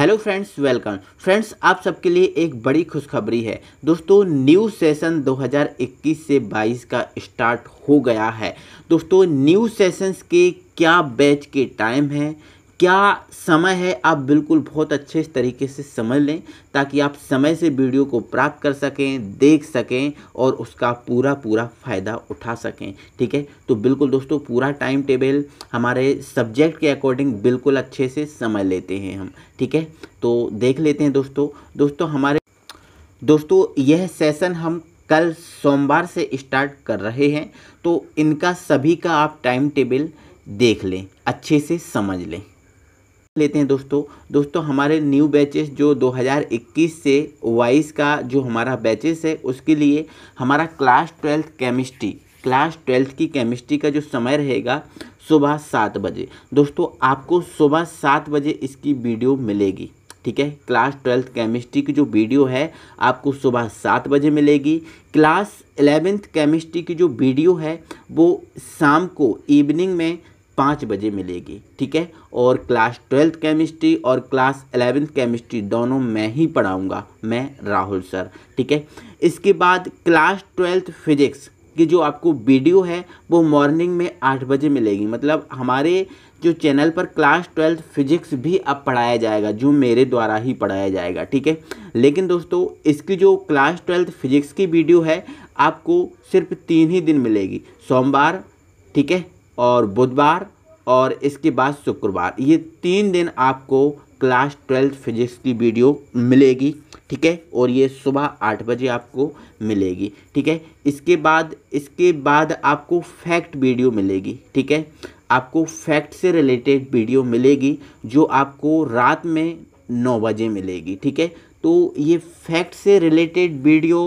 hello friends welcome friends आप सबके लिए एक बड़ी खुशखबरी है दोस्तों न्यू सेशन 2021 से 22 का स्टार्ट हो गया है दोस्तों न्यू सेशंस के क्या बैच के टाइम हैं क्या समय है आप बिल्कुल बहुत अच्छे तरीके से समझ लें ताकि आप समय से वीडियो को प्राप्त कर सकें देख सकें और उसका पूरा पूरा फ़ायदा उठा सकें ठीक है तो बिल्कुल दोस्तों पूरा टाइम टेबल हमारे सब्जेक्ट के अकॉर्डिंग बिल्कुल अच्छे से समझ लेते हैं हम ठीक है तो देख लेते हैं दोस्तों दोस्तों हमारे दोस्तों यह सेसन हम कल सोमवार से स्टार्ट कर रहे हैं तो इनका सभी का आप टाइम टेबल देख लें अच्छे से समझ लें लेते हैं दोस्तों दोस्तों हमारे न्यू बैचेस जो 2021 से वाइस का जो हमारा बैचेस है उसके लिए हमारा class twelfth chemistry class twelfth की केमिस्ट्री का जो समय रहेगा सुबह सात बजे दोस्तों आपको सुबह सात बजे इसकी वीडियो मिलेगी ठीक है क्लास ट्वेल्थ केमिस्ट्री की जो वीडियो है आपको सुबह सात बजे मिलेगी क्लास एलेवेंथ केमिस्ट्री की जो वीडियो है वो शाम को इवनिंग में पाँच बजे मिलेगी ठीक है और क्लास ट्वेल्थ केमिस्ट्री और क्लास एलेवेंथ केमिस्ट्री दोनों मैं ही पढ़ाऊँगा मैं राहुल सर ठीक है इसके बाद क्लास ट्वेल्थ फिजिक्स की जो आपको वीडियो है वो मॉर्निंग में आठ बजे मिलेगी मतलब हमारे जो चैनल पर क्लास ट्वेल्थ फिजिक्स भी अब पढ़ाया जाएगा जो मेरे द्वारा ही पढ़ाया जाएगा ठीक है लेकिन दोस्तों इसकी जो क्लास ट्वेल्थ फिजिक्स की वीडियो है आपको सिर्फ तीन ही दिन मिलेगी सोमवार ठीक है और बुधवार और इसके बाद शुक्रवार ये तीन दिन आपको क्लास ट्वेल्थ फिजिक्स की वीडियो मिलेगी ठीक है और ये सुबह आठ बजे आपको मिलेगी ठीक है इसके बाद इसके बाद आपको फैक्ट वीडियो मिलेगी ठीक है आपको फैक्ट से रिलेटेड वीडियो मिलेगी जो आपको रात में नौ बजे मिलेगी ठीक है तो ये फैक्ट से रिलेटेड वीडियो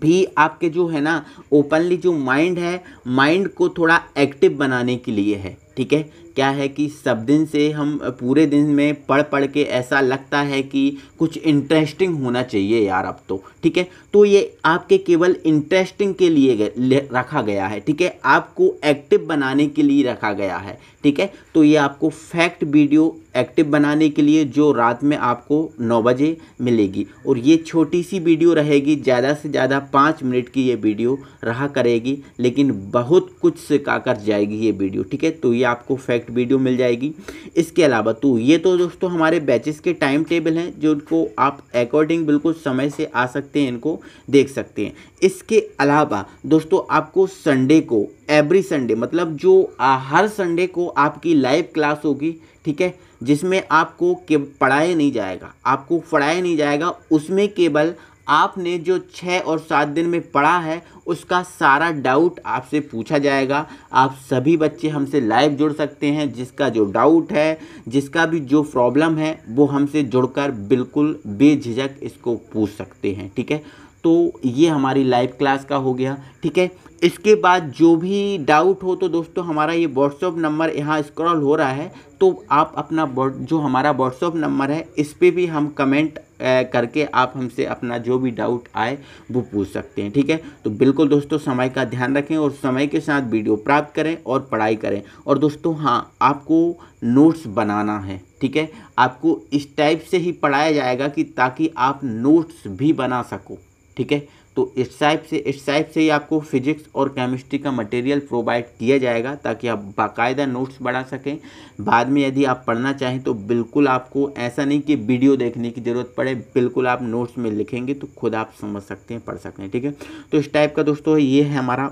भी आपके जो है ना ओपनली जो माइंड है माइंड को थोड़ा एक्टिव बनाने के लिए है ठीक है क्या है कि सब दिन से हम पूरे दिन में पढ़ पढ़ के ऐसा लगता है कि कुछ इंटरेस्टिंग होना चाहिए यार अब तो ठीक है तो ये आपके केवल इंटरेस्टिंग के लिए रखा गया है ठीक है आपको एक्टिव बनाने के लिए रखा गया है ठीक है तो ये आपको फैक्ट वीडियो एक्टिव बनाने के लिए जो रात में आपको नौ बजे मिलेगी और ये छोटी सी वीडियो रहेगी ज़्यादा से ज़्यादा पाँच मिनट की ये वीडियो रहा करेगी लेकिन बहुत कुछ सिखा कर जाएगी ये वीडियो ठीक है तो ये आपको फैक्ट डायरेक्ट वीडियो मिल जाएगी इसके अलावा तो ये तो दोस्तों हमारे बैचेस के टाइम टेबल हैं जिनको आप अकॉर्डिंग बिल्कुल समय से आ सकते हैं इनको देख सकते हैं इसके अलावा दोस्तों आपको संडे को एवरी संडे मतलब जो हर संडे को आपकी लाइव क्लास होगी ठीक है जिसमें आपको के पढ़ाया नहीं जाएगा आपको पढ़ाया नहीं जाएगा उसमें केवल आपने जो छः और सात दिन में पढ़ा है उसका सारा डाउट आपसे पूछा जाएगा आप सभी बच्चे हमसे लाइव जुड़ सकते हैं जिसका जो डाउट है जिसका भी जो प्रॉब्लम है वो हमसे जुड़कर बिल्कुल बेझिझक इसको पूछ सकते हैं ठीक है तो ये हमारी लाइव क्लास का हो गया ठीक है इसके बाद जो भी डाउट हो तो दोस्तों हमारा ये व्हाट्सअप नंबर यहाँ स्क्रॉल हो रहा है तो आप अपना जो हमारा व्हाट्सअप नंबर है इस पर भी हम कमेंट करके आप हमसे अपना जो भी डाउट आए वो पूछ सकते हैं ठीक है तो बिल्कुल दोस्तों समय का ध्यान रखें और समय के साथ वीडियो प्राप्त करें और पढ़ाई करें और दोस्तों हाँ आपको नोट्स बनाना है ठीक है आपको इस टाइप से ही पढ़ाया जाएगा कि ताकि आप नोट्स भी बना सको ठीक है तो इस टाइप से इस टाइप से ही आपको फिजिक्स और केमिस्ट्री का मटेरियल प्रोवाइड किया जाएगा ताकि आप बाकायदा नोट्स बढ़ा सकें बाद में यदि आप पढ़ना चाहें तो बिल्कुल आपको ऐसा नहीं कि वीडियो देखने की ज़रूरत पड़े बिल्कुल आप नोट्स में लिखेंगे तो खुद आप समझ सकते हैं पढ़ सकते हैं ठीक है तो इस टाइप का दोस्तों ये है हमारा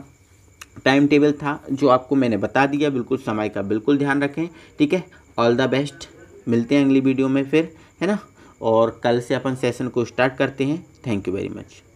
टाइम टेबल था जो आपको मैंने बता दिया बिल्कुल समय का बिल्कुल ध्यान रखें ठीक है ऑल द बेस्ट मिलते हैं अगली वीडियो में फिर है ना और कल से अपन सेशन को स्टार्ट करते हैं थैंक यू वेरी मच